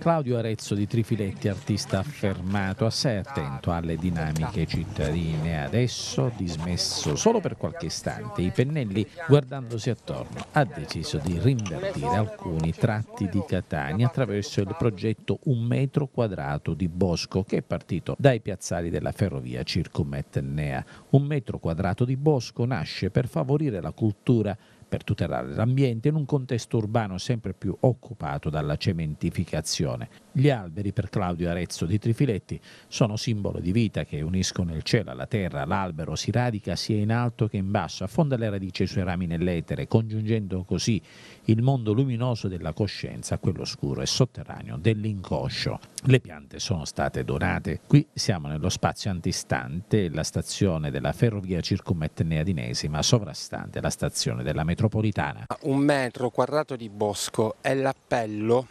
Claudio Arezzo di Trifiletti, artista affermato, assai attento alle dinamiche cittadine, adesso dismesso solo per qualche istante. I pennelli, guardandosi attorno, ha deciso di rinvertire alcuni tratti di Catania attraverso il progetto Un metro quadrato di bosco che è partito dai piazzali della ferrovia Circumetnea. Un metro quadrato di bosco nasce per favorire la cultura per tutelare l'ambiente in un contesto urbano sempre più occupato dalla cementificazione. Gli alberi per Claudio Arezzo di Trifiletti sono simbolo di vita che uniscono il cielo alla terra. L'albero si radica sia in alto che in basso, affonda le radici sui rami nell'etere, congiungendo così il mondo luminoso della coscienza a quello scuro e sotterraneo dell'inconscio. Le piante sono state donate. Qui siamo nello spazio antistante la stazione della ferrovia circumetnea di Nesima, sovrastante la stazione della metropolitana metropolitana. Un metro quadrato di bosco è l'appello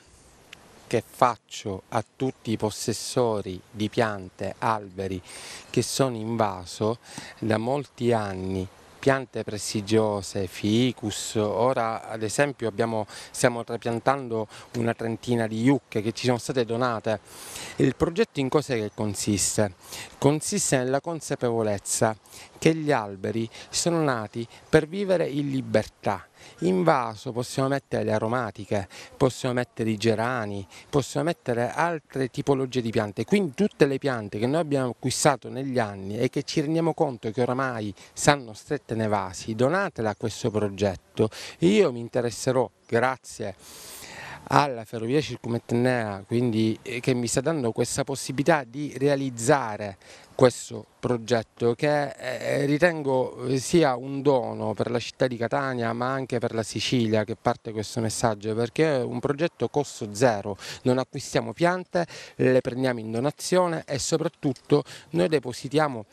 che faccio a tutti i possessori di piante, alberi che sono invaso da molti anni piante prestigiose, ficus, ora ad esempio abbiamo, stiamo trapiantando una trentina di yucche che ci sono state donate. Il progetto in cosa consiste? Consiste nella consapevolezza che gli alberi sono nati per vivere in libertà in vaso possiamo mettere le aromatiche, possiamo mettere i gerani, possiamo mettere altre tipologie di piante, quindi tutte le piante che noi abbiamo acquistato negli anni e che ci rendiamo conto che oramai stanno strette nei vasi, donatele a questo progetto. Io mi interesserò, grazie alla ferrovia circumettenea, quindi eh, che mi sta dando questa possibilità di realizzare questo progetto che eh, eh, ritengo sia un dono per la città di Catania ma anche per la Sicilia che parte questo messaggio perché è un progetto costo zero, non acquistiamo piante, le prendiamo in donazione e soprattutto noi depositiamo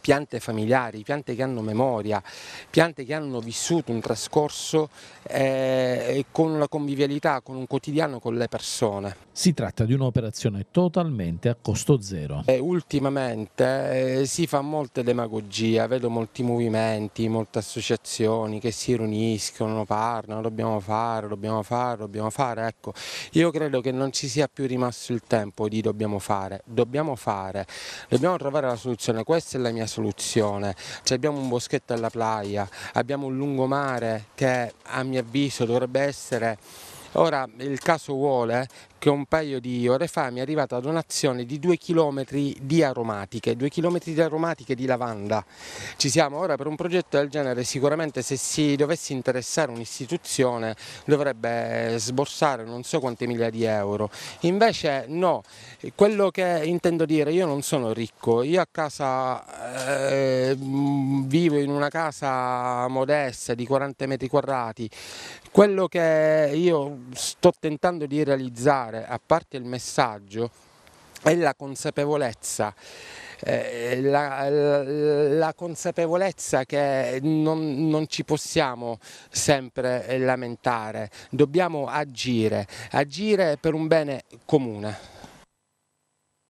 piante familiari, piante che hanno memoria, piante che hanno vissuto un trascorso eh, con la convivialità, con un quotidiano con le persone. Si tratta di un'operazione totalmente a costo zero. E ultimamente eh, si fa molta demagogia, vedo molti movimenti, molte associazioni che si riuniscono, parlano, dobbiamo fare, dobbiamo fare, dobbiamo fare. Ecco, io credo che non ci sia più rimasto il tempo di dobbiamo fare, dobbiamo fare, dobbiamo trovare la soluzione. Questa è la mia soluzione. Cioè abbiamo un boschetto alla playa, abbiamo un lungomare che a mio avviso dovrebbe essere Ora il caso vuole che un paio di ore fa mi è arrivata la donazione di due chilometri di aromatiche, due chilometri di aromatiche di lavanda. Ci siamo ora per un progetto del genere, sicuramente se si dovesse interessare un'istituzione dovrebbe sborsare non so quante migliaia di euro. Invece no, quello che intendo dire, io non sono ricco, io a casa eh, vivo in una casa modesta di 40 metri quadrati, quello che io sto tentando di realizzare dare, a parte il messaggio, è la consapevolezza. Eh, la, la, la, consapevolezza che non, non, ci possiamo sempre lamentare, dobbiamo agire, agire per un bene comune.